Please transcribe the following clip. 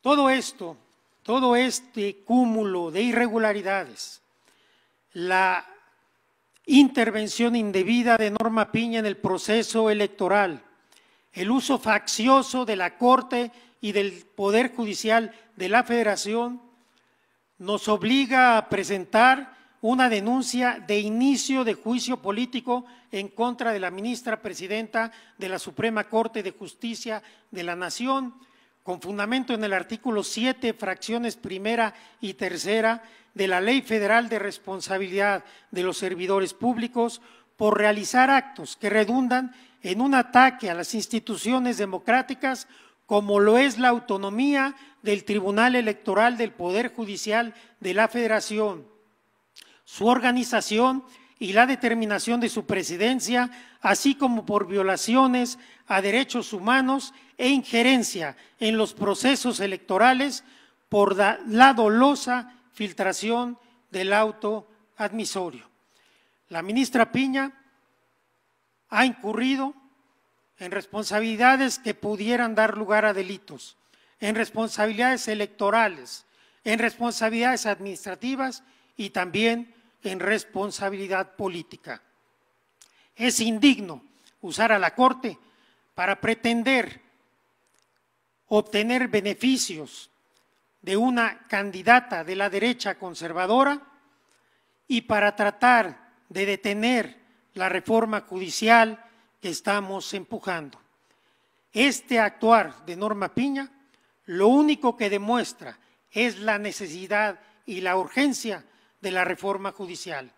Todo esto, todo este cúmulo de irregularidades, la intervención indebida de Norma Piña en el proceso electoral, el uso faccioso de la Corte y del Poder Judicial de la Federación, nos obliga a presentar una denuncia de inicio de juicio político en contra de la ministra presidenta de la Suprema Corte de Justicia de la Nación, con fundamento en el artículo 7, fracciones primera y tercera de la Ley Federal de Responsabilidad de los Servidores Públicos, por realizar actos que redundan en un ataque a las instituciones democráticas como lo es la autonomía del Tribunal Electoral del Poder Judicial de la Federación, su organización y la determinación de su presidencia, así como por violaciones a derechos humanos e injerencia en los procesos electorales por la dolosa filtración del autoadmisorio. La ministra Piña ha incurrido en responsabilidades que pudieran dar lugar a delitos, en responsabilidades electorales, en responsabilidades administrativas y también en responsabilidad política. Es indigno usar a la Corte para pretender obtener beneficios de una candidata de la derecha conservadora y para tratar de detener la reforma judicial que estamos empujando. Este actuar de Norma Piña lo único que demuestra es la necesidad y la urgencia de la reforma judicial.